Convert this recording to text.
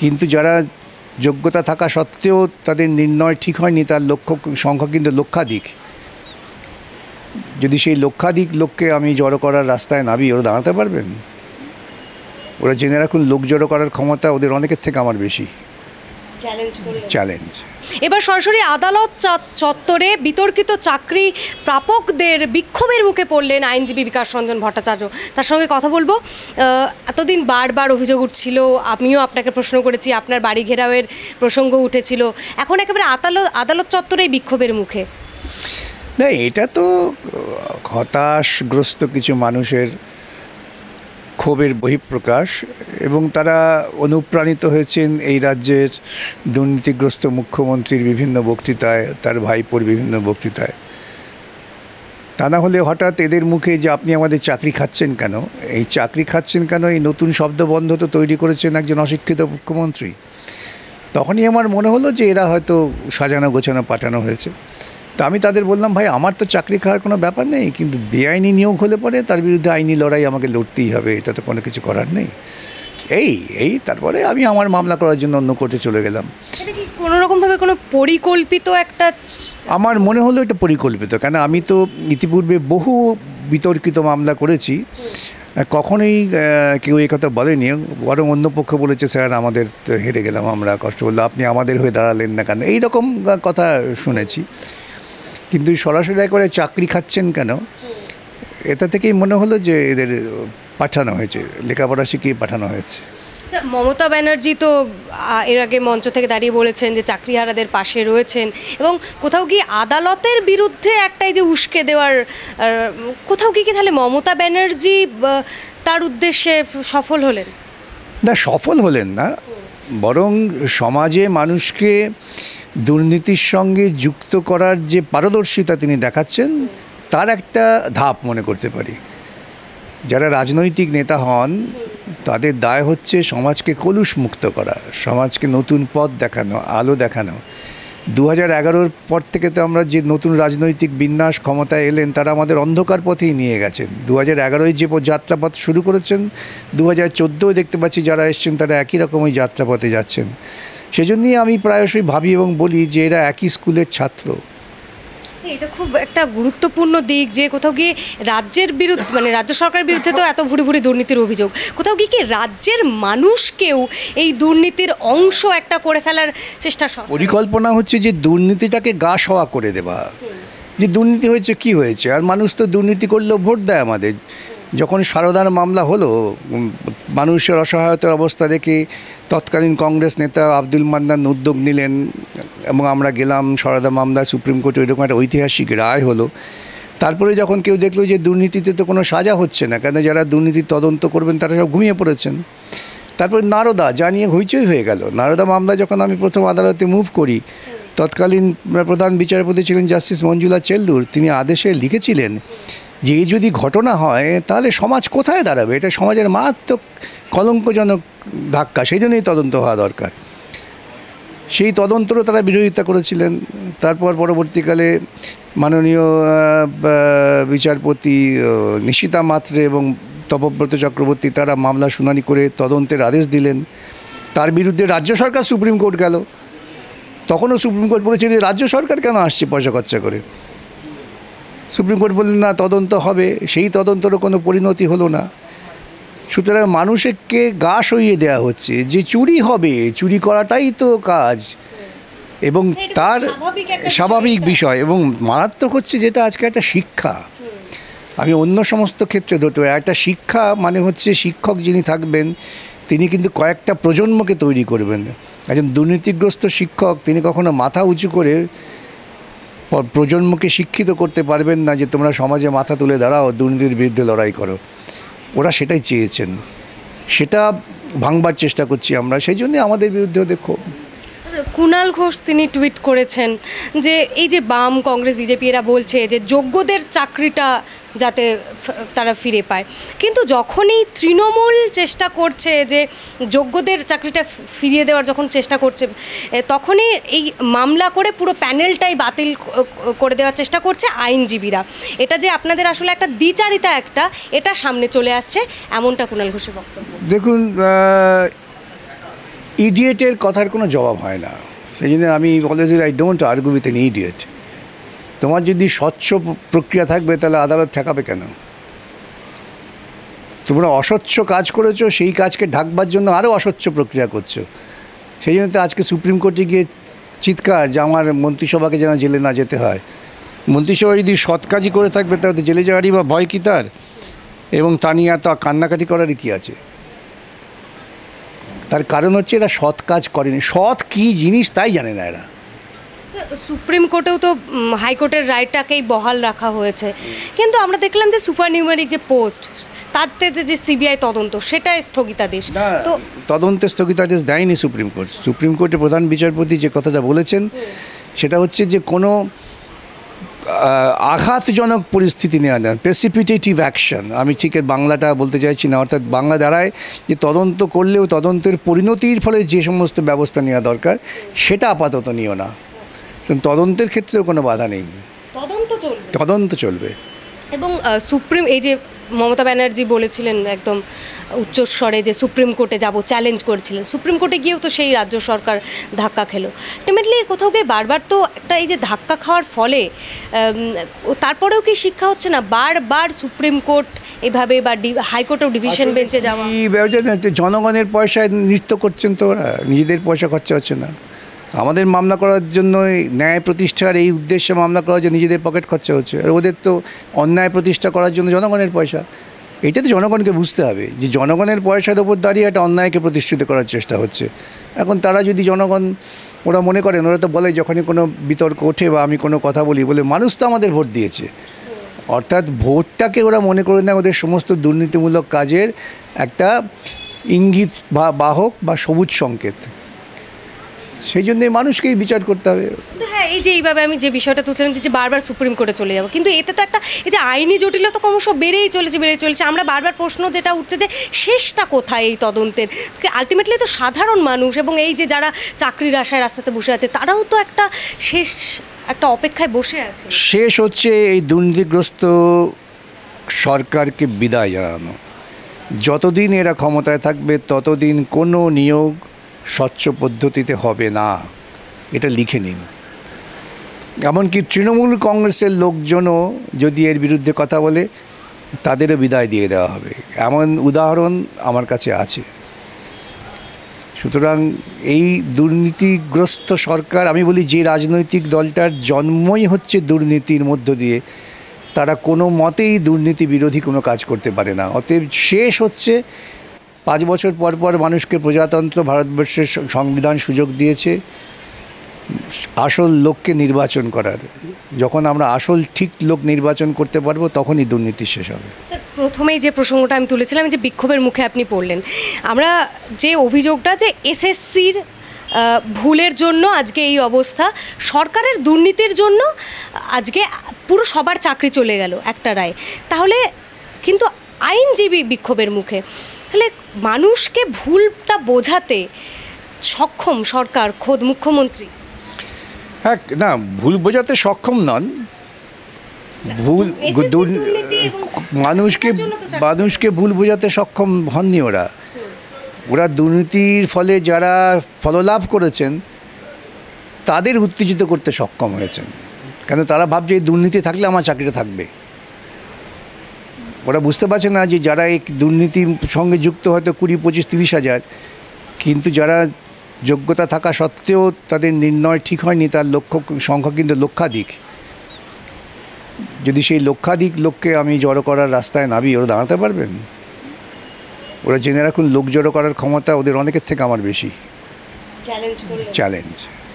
কিন্তু যারা যোগ্যতা থাকা সত্ত্বেও তাদের নির্ণয় ঠিক হয়নি তার লক্ষ্য সংখ্যা কিন্তু লক্ষাধিক যদি সেই লক্ষাধিক লোককে আমি জড়ো করার রাস্তায় নামি ওরা দাঁড়াতে পারবেন ওরা জেনে রাখুন লোক জড়ো করার ক্ষমতা ওদের অনেকের থেকে আমার বেশি চ্যালেঞ্জ এবার সরাসরি আদালত চত্বরে বিতর্কিত চাকরি প্রাপকদের বিক্ষোভের মুখে পড়লেন আইনজীবী বিকাশ রঞ্জন ভট্টাচার্য তার সঙ্গে কথা বলবো এতদিন বারবার অভিযোগ উঠছিল আমিও আপনাকে প্রশ্ন করেছি আপনার বাড়ি ঘেরাওয়ের প্রসঙ্গ উঠেছিল এখন একেবারে আদালত আদালত চত্বরেই বিক্ষোভের মুখে না এটা তো হতাশগ্রস্ত কিছু মানুষের ক্ষোভের বহিঃপ্রকাশ এবং তারা অনুপ্রাণিত হয়েছেন এই রাজ্যের দুর্নীতিগ্রস্ত মুখ্যমন্ত্রীর বিভিন্ন বক্তৃতায় তার ভাইপোর বিভিন্ন বক্তৃতায় তা না হলে হঠাৎ এদের মুখে যে আপনি আমাদের চাকরি খাচ্ছেন কেন এই চাকরি খাচ্ছেন কেন এই নতুন শব্দ বন্ধ তো তৈরি করেছেন একজন অশিক্ষিত মুখ্যমন্ত্রী তখনই আমার মনে হলো যে এরা হয়তো সাজানো গোছানো পাঠানো হয়েছে তো আমি তাদের বললাম ভাই আমার তো চাকরি খাওয়ার কোনো ব্যাপার নেই কিন্তু বেআইনি নিয়োগ হলে পরে তার বিরুদ্ধে আইনি লড়াই আমাকে লড়তেই হবে এটা তো কোনো কিছু করার নেই এই এই তারপরে আমি আমার মামলা করার জন্য অন্য কোর্টে চলে গেলাম কোনো রকমভাবে কোনো পরিকল্পিত একটা আমার মনে হলো এটা পরিকল্পিত কেন আমি তো ইতিপূর্বে বহু বিতর্কিত মামলা করেছি কখনোই কেউ কথা বলেনি বরং অন্য পক্ষ বলেছে স্যার আমাদের হেরে গেলাম আমরা কষ্ট হলো আপনি আমাদের হয়ে দাঁড়ালেন না কেন এইরকম কথা শুনেছি কিন্তু সরাসরি একবারে চাকরি খাচ্ছেন কেন এটা থেকেই মনে হলো যে এদের পাঠানো হয়েছে লেখাপড়া শিখিয়ে পাঠানো হয়েছে আচ্ছা, মমতা ব্যানার্জি তো এর আগে মঞ্চ থেকে দাঁড়িয়ে বলেছেন যে চাকরিহারাদের পাশে রয়েছেন এবং কোথাও গিয়ে আদালতের বিরুদ্ধে একটাই যে উস্কে দেওয়ার কোথাও কি কি তাহলে মমতা ব্যানার্জি তার উদ্দেশ্যে সফল হলেন না সফল হলেন না বরং সমাজে মানুষকে দুর্নীতির সঙ্গে যুক্ত করার যে পারদর্শিতা তিনি দেখাচ্ছেন তার একটা ধাপ মনে করতে পারি যারা রাজনৈতিক নেতা হন তাদের দায় হচ্ছে সমাজকে কলুষ মুক্ত করা সমাজকে নতুন পথ দেখানো আলো দেখানো দু হাজার পর থেকে তো আমরা যে নতুন রাজনৈতিক বিন্যাস ক্ষমতায় এলেন তারা আমাদের অন্ধকার পথেই নিয়ে গেছেন দু হাজার এগারোয় যে যাত্রাপথ শুরু করেছেন দু হাজার দেখতে পাচ্ছি যারা এসছেন তারা একই রকমই যাত্রাপথে যাচ্ছেন সেজন্যই আমি প্রায়শই ভাবি এবং বলি যে এরা একই স্কুলের ছাত্র হ্যাঁ, এটা খুব একটা গুরুত্বপূর্ণ দিক যে কোথাও গিয়ে রাজ্যের বিরুদ্ধে মানে রাজ্য সরকারের বিরুদ্ধে তো এত ভুরি ভুরি দুর্নীতির অভিযোগ কোথাও গিয়ে কি রাজ্যের মানুষকেও এই দুর্নীতির অংশ একটা করে ফেলার চেষ্টা পরিকল্পনা হচ্ছে যে দুর্নীতিটাকে গা সওয়া করে দেওয়া যে দুর্নীতি হয়েছে কি হয়েছে আর মানুষ তো দুর্নীতি করলেও ভোট দেয় আমাদের যখন সারদার মামলা হলো মানুষের অসহায়তার অবস্থা দেখে তৎকালীন কংগ্রেস নেতা আব্দুল মান্নান উদ্যোগ নিলেন এবং আমরা গেলাম সরাদা মামলা সুপ্রিম কোর্টে ওইরকম একটা ঐতিহাসিক রায় হলো তারপরে যখন কেউ দেখলো যে দুর্নীতিতে তো কোনো সাজা হচ্ছে না কেন যারা দুর্নীতির তদন্ত করবেন তারা সব ঘুমিয়ে পড়েছেন তারপরে নারদা যা নিয়ে হইচই হয়ে গেল নারদা মামলা যখন আমি প্রথম আদালতে মুভ করি তৎকালীন প্রধান বিচারপতি ছিলেন জাস্টিস মঞ্জুলা চেল্লুর তিনি আদেশে লিখেছিলেন যে এই যদি ঘটনা হয় তাহলে সমাজ কোথায় দাঁড়াবে এটা সমাজের মারাত্মক কলঙ্কজনক ধাক্কা সেই জন্যই তদন্ত হওয়া দরকার সেই তদন্তরও তারা বিরোধিতা করেছিলেন তারপর পরবর্তীকালে মাননীয় বিচারপতি নিশিতা মাত্রে এবং তপব্রত চক্রবর্তী তারা মামলা শুনানি করে তদন্তের আদেশ দিলেন তার বিরুদ্ধে রাজ্য সরকার সুপ্রিম কোর্ট গেল তখনও সুপ্রিম কোর্ট যে রাজ্য সরকার কেন আসছে পয়সা খরচা করে সুপ্রিম কোর্ট বললেন না তদন্ত হবে সেই তদন্তরও কোনো পরিণতি হলো না সুতরাং মানুষকে গা সইয়ে দেওয়া হচ্ছে যে চুরি হবে চুরি করাটাই তো কাজ এবং মানে তার স্বাভাবিক বিষয় এবং মারাত্মক হচ্ছে যেটা আজকে একটা শিক্ষা আমি অন্য সমস্ত ক্ষেত্রে ধরতে পারি একটা শিক্ষা মানে হচ্ছে শিক্ষক যিনি থাকবেন তিনি কিন্তু কয়েকটা প্রজন্মকে তৈরি করবেন একজন দুর্নীতিগ্রস্ত শিক্ষক তিনি কখনো মাথা উঁচু করে প্রজন্মকে শিক্ষিত করতে পারবেন না যে তোমরা সমাজে মাথা তুলে দাঁড়াও দুর্নীতির বিরুদ্ধে লড়াই করো ওরা সেটাই চেয়েছেন সেটা ভাঙবার চেষ্টা করছি আমরা সেই জন্যে আমাদের বিরুদ্ধে দেখো কুনাল কুণাল ঘোষ তিনি টুইট করেছেন যে এই যে বাম কংগ্রেস বিজেপি এরা বলছে যে যোগ্যদের চাকরিটা যাতে তারা ফিরে পায় কিন্তু যখনই তৃণমূল চেষ্টা করছে যে যোগ্যদের চাকরিটা ফিরিয়ে দেওয়ার যখন চেষ্টা করছে তখনই এই মামলা করে পুরো প্যানেলটাই বাতিল করে দেওয়ার চেষ্টা করছে আইনজীবীরা এটা যে আপনাদের আসলে একটা দ্বিচারিতা একটা এটা সামনে চলে আসছে এমনটা কুণাল ঘোষের বক্তব্য দেখুন ইডিয়েটের কথার কোনো জবাব হয় না সেই জন্য আমি always I don't argue with an idiot তোমার যদি স্বচ্ছ প্রক্রিয়া থাকবে তাহলে আদালত ঠেকাবে কেন তোমরা অস্বচ্ছ কাজ করেছো সেই কাজকে ঢাকবার জন্য আরও অস্বচ্ছ প্রক্রিয়া করছো সেই জন্য তো আজকে সুপ্রিম কোর্টে গিয়ে চিৎকার যে আমার মন্ত্রিসভাকে যেন জেলে না যেতে হয় মন্ত্রিসভা যদি সৎ কাজই করে থাকবে তাহলে জেলে যাওয়ারই বা ভয় কি তার এবং তা নিয়ে এত কান্নাকাটি করারই কী আছে তার কারণ হচ্ছে এরা সৎ কাজ করেনি সৎ কী জিনিস তাই জানে না এরা সুপ্রিম কোর্টেও তো হাইকোর্টের রায়টাকেই বহাল রাখা হয়েছে কিন্তু আমরা দেখলাম যে সুপার নিউমারিক যে পোস্ট তাতে যে সিবিআই তদন্ত সেটা স্থগিতাদেশ তো তদন্তে স্থগিতাদেশ দেয়নি সুপ্রিম কোর্ট সুপ্রিম কোর্টের প্রধান বিচারপতি যে কথাটা বলেছেন সেটা হচ্ছে যে কোনো আঘাতজনক পরিস্থিতি নেওয়া নেন প্রেসিপিটেটিভ অ্যাকশন আমি ঠিক বাংলাটা বলতে চাইছি না অর্থাৎ বাংলা দ্বারায় যে তদন্ত করলেও তদন্তের পরিণতির ফলে যে সমস্ত ব্যবস্থা নেওয়া দরকার সেটা আপাতত নিও না তদন্তের ক্ষেত্রেও কোনো বাধা নেই তদন্ত চলবে তদন্ত চলবে এবং সুপ্রিম এই যে মমতা ব্যানার্জি বলেছিলেন একদম উচ্চস্বরে যে সুপ্রিম কোর্টে যাব চ্যালেঞ্জ করেছিলেন সুপ্রিম কোর্টে গিয়েও তো সেই রাজ্য সরকার ধাক্কা খেলো আলটিমেটলি কোথাও গিয়ে বারবার তো একটা এই যে ধাক্কা খাওয়ার ফলে তারপরেও কি শিক্ষা হচ্ছে না বারবার সুপ্রিম কোর্ট এভাবে বা ডি হাইকোর্টেও ডিভিশন বেঞ্চে যাওয়া আচ্ছা, জনগণের পয়সায় নৃত্য করছেন তো ওরা নিজেদের পয়সা খরচা হচ্ছে না আমাদের মামলা করার জন্য ন্যায় প্রতিষ্ঠার এই উদ্দেশ্যে মামলা করার জন্য নিজেদের পকেট খরচা হচ্ছে আর ওদের তো অন্যায় প্রতিষ্ঠা করার জন্য জনগণের পয়সা এটা তো জনগণকে বুঝতে হবে যে জনগণের পয়সার ওপর দাঁড়িয়ে একটা অন্যায়কে প্রতিষ্ঠিত করার চেষ্টা হচ্ছে এখন তারা যদি জনগণ ওরা মনে করেন ওরা তো বলে যখনই কোনো বিতর্ক ওঠে বা আমি কোনো কথা বলি বলে মানুষ তো আমাদের ভোট দিয়েছে অর্থাৎ ভোটটাকে ওরা মনে করে না ওদের সমস্ত দুর্নীতিমূলক কাজের একটা ইঙ্গিত বা বাহক বা সবুজ সংকেত সেই জন্য মানুষকেই বিচার করতে হবে হ্যাঁ এই যে এইভাবে আমি যে বিষয়টা তুলছিলাম যে বারবার সুপ্রিম কোর্টে চলে যাব কিন্তু এতে তো একটা এই যে আইনি জটিলতা ক্রমশ বেড়েই চলেছে বেড়েই চলেছে আমরা বারবার প্রশ্ন যেটা উঠছে যে শেষটা কোথায় এই তদন্তের আলটিমেটলি তো সাধারণ মানুষ এবং এই যে যারা চাকরির আশায় রাস্তাতে বসে আছে তারাও তো একটা শেষ একটা অপেক্ষায় বসে আছে শেষ হচ্ছে এই দুর্নীতিগ্রস্ত সরকারকে বিদায় জানানো যতদিন এরা ক্ষমতায় থাকবে ততদিন কোনো নিয়োগ স্বচ্ছ পদ্ধতিতে হবে না এটা লিখে নিন এমনকি তৃণমূল কংগ্রেসের লোকজনও যদি এর বিরুদ্ধে কথা বলে তাদেরও বিদায় দিয়ে দেওয়া হবে এমন উদাহরণ আমার কাছে আছে সুতরাং এই দুর্নীতিগ্রস্ত সরকার আমি বলি যে রাজনৈতিক দলটার জন্মই হচ্ছে দুর্নীতির মধ্য দিয়ে তারা কোনো মতেই দুর্নীতি বিরোধী কোনো কাজ করতে পারে না অতএব শেষ হচ্ছে পাঁচ বছর পর পর মানুষকে প্রজাতন্ত্র ভারতবর্ষের সংবিধান সুযোগ দিয়েছে আসল লোককে নির্বাচন করার যখন আমরা আসল ঠিক লোক নির্বাচন করতে পারবো তখনই দুর্নীতি শেষ হবে প্রথমেই যে প্রসঙ্গটা আমি তুলেছিলাম যে বিক্ষোভের মুখে আপনি পড়লেন আমরা যে অভিযোগটা যে এসএসসির ভুলের জন্য আজকে এই অবস্থা সরকারের দুর্নীতির জন্য আজকে পুরো সবার চাকরি চলে গেল একটা রায় তাহলে কিন্তু আইনজীবী বিক্ষোভের মুখে তাহলে মানুষকে ভুলটা বোঝাতে সক্ষম সরকার খোদ মুখ্যমন্ত্রী হ্যাঁ না ভুল বোঝাতে সক্ষম নন ভুল মানুষকে মানুষকে ভুল বোঝাতে সক্ষম হননি ওরা ওরা দুর্নীতির ফলে যারা ফললাভ করেছেন তাদের উত্তেজিত করতে সক্ষম হয়েছেন কেন তারা ভাবছে এই দুর্নীতি থাকলে আমার চাকরিটা থাকবে ওরা বুঝতে পারছে না যে যারা এই দুর্নীতির সঙ্গে যুক্ত হয়তো কুড়ি পঁচিশ তিরিশ হাজার কিন্তু যারা যোগ্যতা থাকা সত্ত্বেও তাদের নির্ণয় ঠিক হয়নি তার লক্ষ্য সংখ্যা কিন্তু লক্ষাধিক যদি সেই লক্ষাধিক লোককে আমি জড়ো করার রাস্তায় নামি ওরা দাঁড়াতে পারবেন ওরা জেনে রাখুন লোক জড়ো করার ক্ষমতা ওদের অনেকের থেকে আমার বেশি চ্যালেঞ্জ